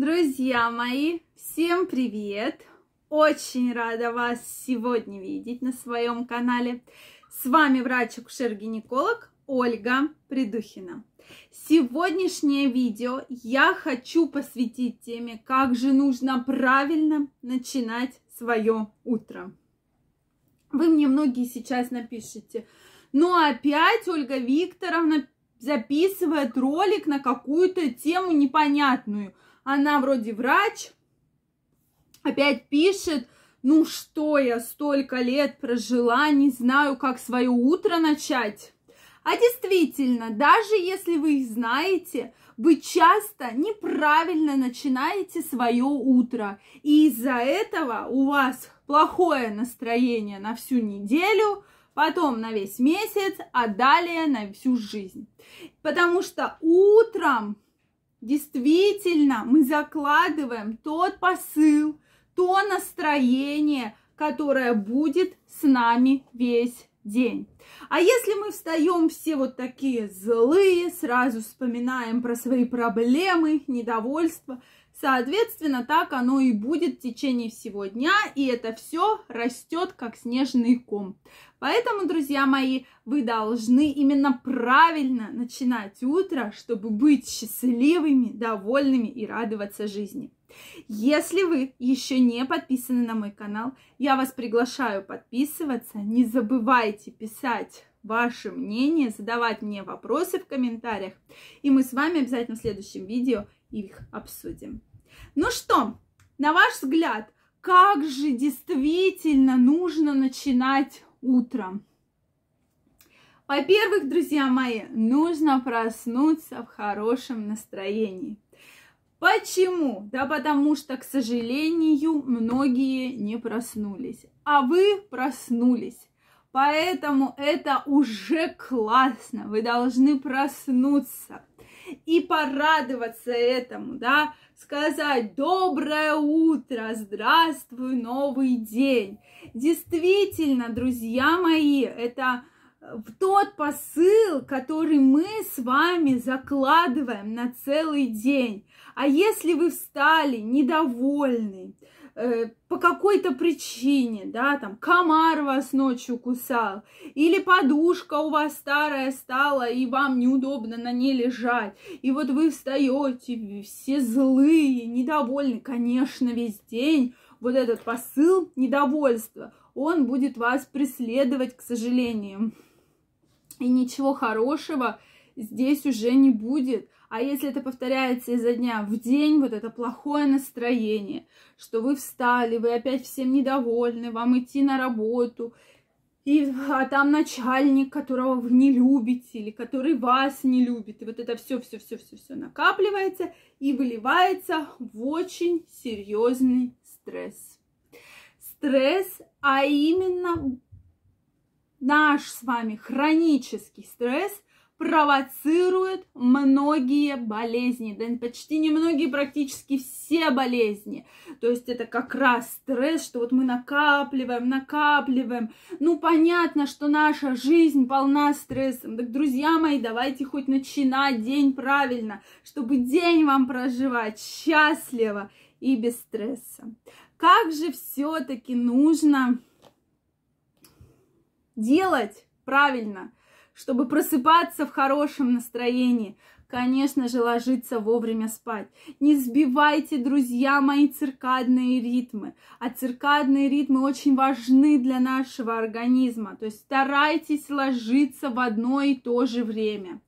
Друзья мои, всем привет! Очень рада вас сегодня видеть на своем канале. С вами врач-акушер-гинеколог Ольга Придухина. Сегодняшнее видео я хочу посвятить теме, как же нужно правильно начинать свое утро. Вы мне многие сейчас напишите, но ну, опять Ольга Викторовна записывает ролик на какую-то тему непонятную – она вроде врач, опять пишет, ну что я столько лет прожила, не знаю, как свое утро начать. А действительно, даже если вы их знаете, вы часто неправильно начинаете свое утро. И из-за этого у вас плохое настроение на всю неделю, потом на весь месяц, а далее на всю жизнь. Потому что утром Действительно, мы закладываем тот посыл, то настроение, которое будет с нами весь день. А если мы встаем все вот такие злые, сразу вспоминаем про свои проблемы, недовольство, Соответственно, так оно и будет в течение всего дня, и это все растет как снежный ком. Поэтому, друзья мои, вы должны именно правильно начинать утро, чтобы быть счастливыми, довольными и радоваться жизни. Если вы еще не подписаны на мой канал, я вас приглашаю подписываться. Не забывайте писать ваше мнение, задавать мне вопросы в комментариях. И мы с вами обязательно в следующем видео их обсудим. Ну что, на ваш взгляд, как же действительно нужно начинать утром? Во-первых, друзья мои, нужно проснуться в хорошем настроении. Почему? Да потому что, к сожалению, многие не проснулись, а вы проснулись. Поэтому это уже классно. Вы должны проснуться и порадоваться этому, да, сказать «Доброе утро! Здравствуй! Новый день!» Действительно, друзья мои, это э, в тот посыл, который мы с вами закладываем на целый день. А если вы встали недовольны, Э, по какой-то причине, да, там комар вас ночью кусал, или подушка у вас старая стала, и вам неудобно на ней лежать, и вот вы встаете, все злые, недовольны, конечно, весь день, вот этот посыл недовольства, он будет вас преследовать, к сожалению. И ничего хорошего здесь уже не будет. А если это повторяется изо дня в день, вот это плохое настроение, что вы встали, вы опять всем недовольны, вам идти на работу, и а там начальник, которого вы не любите, или который вас не любит, и вот это все, все, все, все, все накапливается и выливается в очень серьезный стресс. Стресс, а именно наш с вами хронический стресс – провоцирует многие болезни, да почти не многие, практически все болезни. То есть это как раз стресс, что вот мы накапливаем, накапливаем. Ну, понятно, что наша жизнь полна стрессом. Так, друзья мои, давайте хоть начинать день правильно, чтобы день вам проживать счастливо и без стресса. Как же все-таки нужно делать правильно – чтобы просыпаться в хорошем настроении. Конечно же, ложиться вовремя спать. Не сбивайте, друзья мои, циркадные ритмы. А циркадные ритмы очень важны для нашего организма. То есть старайтесь ложиться в одно и то же время.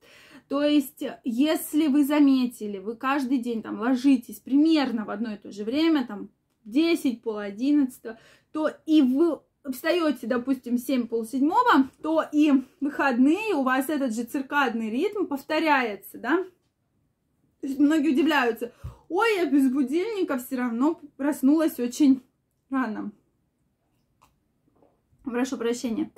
То есть, если вы заметили, вы каждый день там ложитесь примерно в одно и то же время, там 10, пол 11, то и вы встаете, допустим, 7 полседьмого, то и выходные у вас этот же циркадный ритм повторяется, да? То есть многие удивляются, ой, я без будильника все равно проснулась очень рано. Прошу прощения.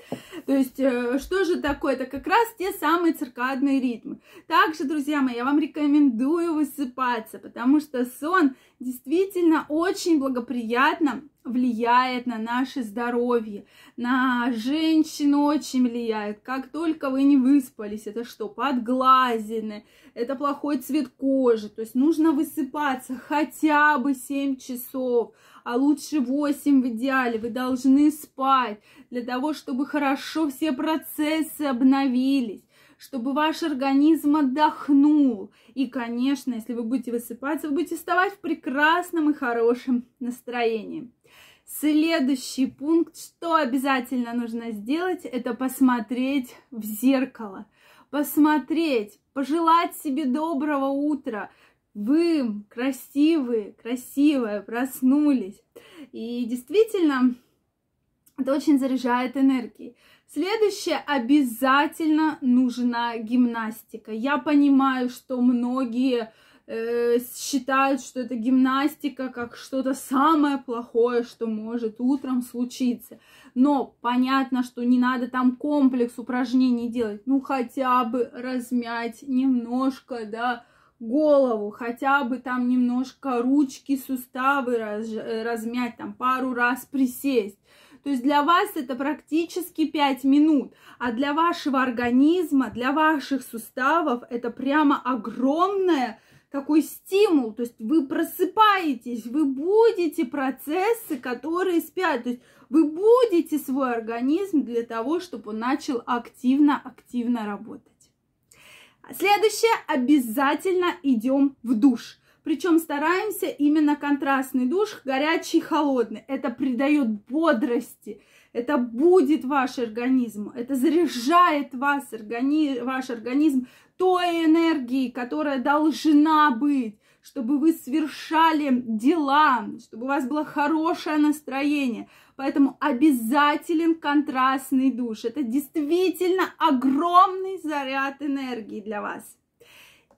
То есть, э, что же такое? Это как раз те самые циркадные ритмы. Также, друзья мои, я вам рекомендую высыпаться, потому что сон действительно очень благоприятно влияет на наше здоровье. На женщин очень влияет. Как только вы не выспались, это что, подглазины, это плохой цвет кожи. То есть нужно высыпаться хотя бы 7 часов, а лучше 8 в идеале. Вы должны спать для того, чтобы хорошо все процессы обновились чтобы ваш организм отдохнул. И, конечно, если вы будете высыпаться, вы будете вставать в прекрасном и хорошем настроении. Следующий пункт, что обязательно нужно сделать, это посмотреть в зеркало. Посмотреть, пожелать себе доброго утра, вы красивые, красивая, проснулись. И действительно, это очень заряжает энергией. Следующее, обязательно нужна гимнастика. Я понимаю, что многие э, считают, что это гимнастика как что-то самое плохое, что может утром случиться. Но понятно, что не надо там комплекс упражнений делать. Ну, хотя бы размять немножко, да, голову, хотя бы там немножко ручки, суставы раз, э, размять, там пару раз присесть. То есть для вас это практически 5 минут, а для вашего организма, для ваших суставов это прямо огромное такой стимул, то есть вы просыпаетесь, вы будете процессы, которые спят, то есть вы будете свой организм для того, чтобы он начал активно-активно работать. Следующее, обязательно идем в душ. Причем стараемся именно контрастный душ, горячий и холодный. Это придает бодрости, это будет ваш организм, это заряжает вас, органи... ваш организм той энергией, которая должна быть, чтобы вы совершали дела, чтобы у вас было хорошее настроение. Поэтому обязателен контрастный душ. Это действительно огромный заряд энергии для вас.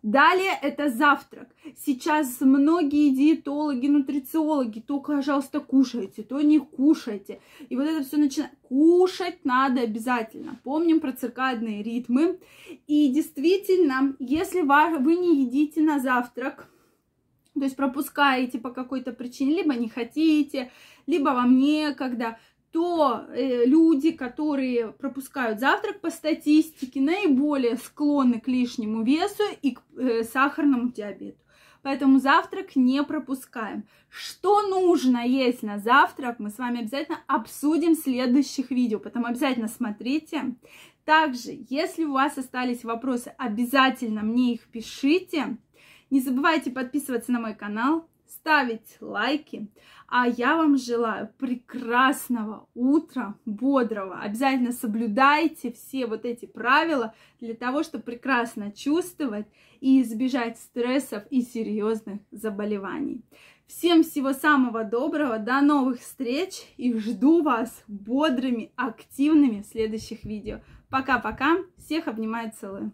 Далее это завтрак. Сейчас многие диетологи, нутрициологи, то, пожалуйста, кушайте, то не кушайте. И вот это все начинает. Кушать надо обязательно. Помним про циркадные ритмы. И действительно, если вы не едите на завтрак, то есть пропускаете по какой-то причине, либо не хотите, либо вам некогда, то э, люди, которые пропускают завтрак по статистике, наиболее склонны к лишнему весу и к э, сахарному диабету. Поэтому завтрак не пропускаем. Что нужно есть на завтрак, мы с вами обязательно обсудим в следующих видео, поэтому обязательно смотрите. Также, если у вас остались вопросы, обязательно мне их пишите. Не забывайте подписываться на мой канал, ставить лайки. А я вам желаю прекрасного утра, бодрого. Обязательно соблюдайте все вот эти правила для того, чтобы прекрасно чувствовать и избежать стрессов и серьезных заболеваний. Всем всего самого доброго, до новых встреч и жду вас бодрыми, активными в следующих видео. Пока-пока, всех обнимаю, целую.